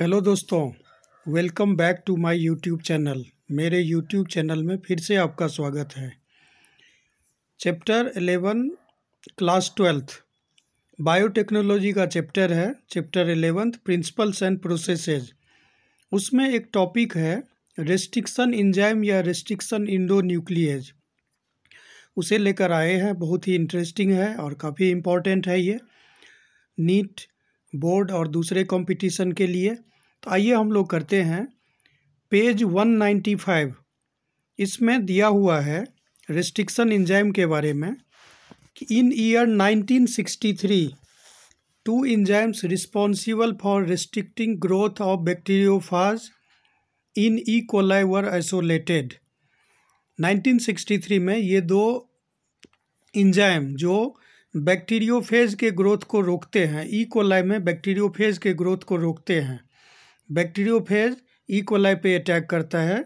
hello दोस्तों welcome back to my YouTube channel मेरे YouTube channel में फिर से आपका स्वागत है chapter eleven class twelfth biotechnology का चैप्टर है chapter eleventh principles and processes उसमें एक टॉपिक है रेस्ट्रिक्शन इंजाइम या रेस्ट्रिक्शन इंडो न्यूक्लियज उसे लेकर आए हैं बहुत ही इंटरेस्टिंग है और काफ़ी इम्पोर्टेंट है ये नीट बोर्ड और दूसरे कंपटीशन के लिए तो आइए हम लोग करते हैं पेज 195 इसमें दिया हुआ है रिस्ट्रिक्शन इंजाइम के बारे में कि in year 1963 two enzymes responsible for restricting growth of bacteriophage in E coli were isolated 1963 में ये दो इंजाइम जो बैक्टीरियोफेज के ग्रोथ को रोकते हैं ई कोलाई में बैक्टीरियोफेज के ग्रोथ को रोकते हैं बैक्टीरियोफेज ई कोलाई पे अटैक करता है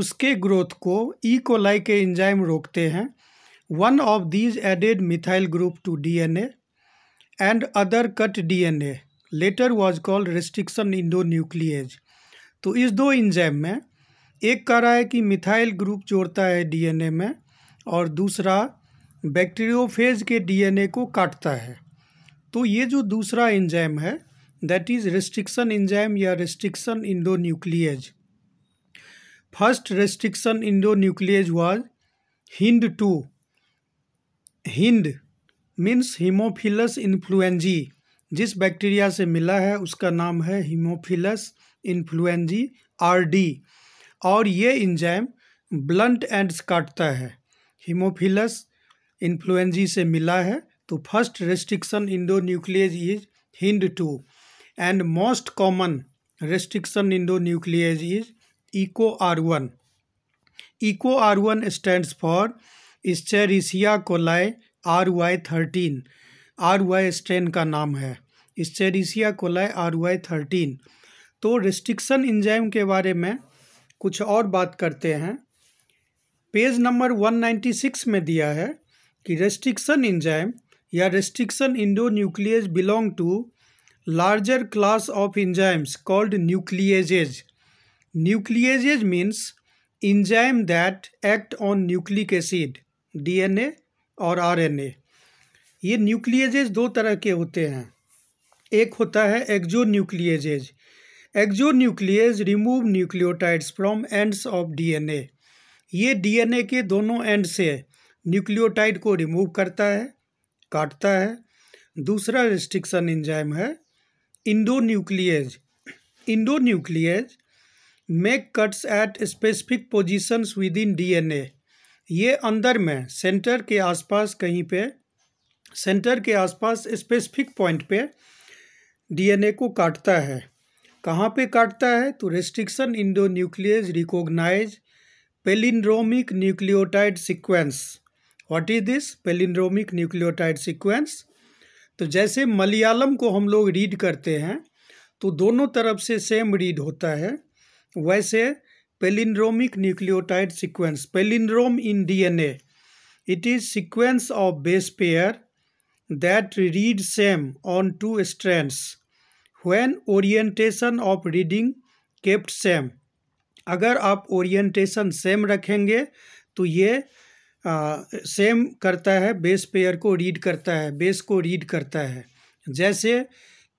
उसके ग्रोथ को ई कोलाई के इंजाइम रोकते हैं one of these added methyl group to DNA and other cut DNA later was called restriction endonuclease तो इस दो इंजाइम में एक कह रहा है कि मिथाइल ग्रुप जोड़ता है डीएनए में और दूसरा बैक्टीरियोफेज के डीएनए को काटता है तो ये जो दूसरा एंजाइम है दैट इज़ रेस्ट्रिक्शन एंजाइम या restriction endonuclease first restriction endonuclease was Hind two Hind means Haemophilus influenzae जिस बैक्टीरिया से मिला है उसका नाम है हीमोफिलस इन्फ्लुएंजी आर डी और ये इंजाइम ब्लंट एंड्स काटता है हीमोफिलस इन्फ्लुएंजी से मिला है तो first restriction endonuclease is Hind two and most common restriction endonuclease is Eco R one Eco R one stand for Escherichia coli R Y thirteen R Y stand का नाम है Escherichia coli R Y thirteen तो restriction enzyme के बारे में कुछ और बात करते हैं पेज नंबर 196 में दिया है कि रेस्ट्रिक्शन इंजाइम या restriction endonuclease belong to of enzymes called enzymes called means enzyme that act on nucleic acid D N A और ए ये न्यूक्लियजेज दो तरह के होते हैं एक होता है exonucleases exonuclease remove nucleotides from ends of DNA ये डीएनए के दोनों एंड से न्यूक्लियोटाइड को रिमूव करता है काटता है दूसरा रिस्ट्रिक्शन इंजाइम है endonuclease endonuclease make cuts at specific positions within DNA ये अंदर में सेंटर के आसपास कहीं पे सेंटर के आसपास स्पेसिफिक पॉइंट पे डीएनए को काटता है कहाँ पे काटता है तो restriction endonuclease recognize palindromic nucleotide sequence what is this palindromic nucleotide sequence तो जैसे मलयालम को हम लोग रीड करते हैं तो दोनों तरफ से सेम रीड होता है वैसे palindromic nucleotide sequence palindrome in DNA it is sequence of base pair that read same on two strands when orientation of reading kept same अगर आप ओरिएंटेशन सेम रखेंगे तो ये सेम करता है बेस पेयर को रीड करता है बेस को रीड करता है जैसे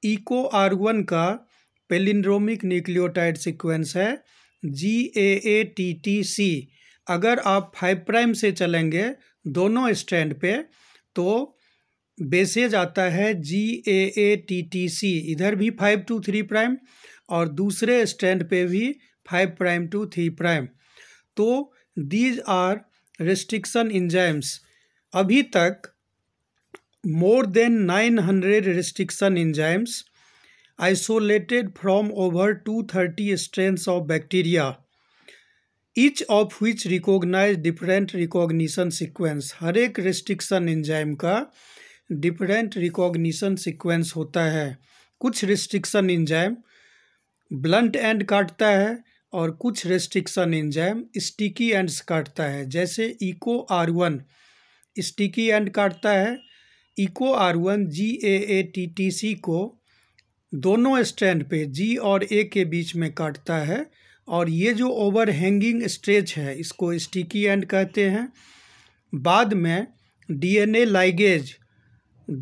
इको आर वन का पेलिंड्रोमिक न्यूक्लियोटाइड सीक्वेंस है G A A T T सी अगर आप फाइव प्राइम से चलेंगे दोनों स्टैंड पे तो बेसेज आता है G A A T T सी इधर भी फाइव टू थ्री प्राइम और दूसरे स्टैंड पे भी five prime to three prime तो दीज आर रिस्ट्रिक्शन इंजाइम्स अभी तक more than nine hundred restriction enzymes isolated from over two thirty strains of bacteria each of which recognize different recognition sequence हर एक restriction enzyme का different recognition sequence होता है कुछ restriction enzyme blunt and काटता है और कुछ रेस्ट्रिक्शन एंजाइम स्टिकी एंड्स काटता है जैसे Eco R one sticky end काटता है Eco R one G A A T T C को दोनों स्टैंड पे जी और ए के बीच में काटता है और ये जो ओवर हैंगिंग स्ट्रेच है इसको स्टिकी एंड कहते हैं बाद में डीएनए लाइगेज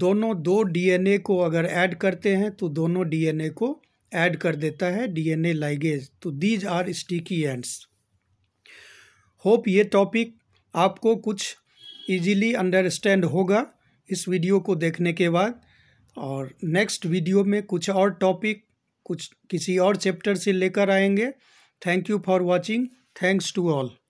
दोनों दो डीएनए को अगर ऐड करते हैं तो दोनों डीएनए को ऐड कर देता है डीएनए लाइगेज तो these are sticky ends hope ये टॉपिक आपको कुछ इजीली अंडरस्टैंड होगा इस वीडियो को देखने के बाद और नेक्स्ट वीडियो में कुछ और टॉपिक कुछ किसी और चैप्टर से लेकर आएंगे thank you for watching thanks to all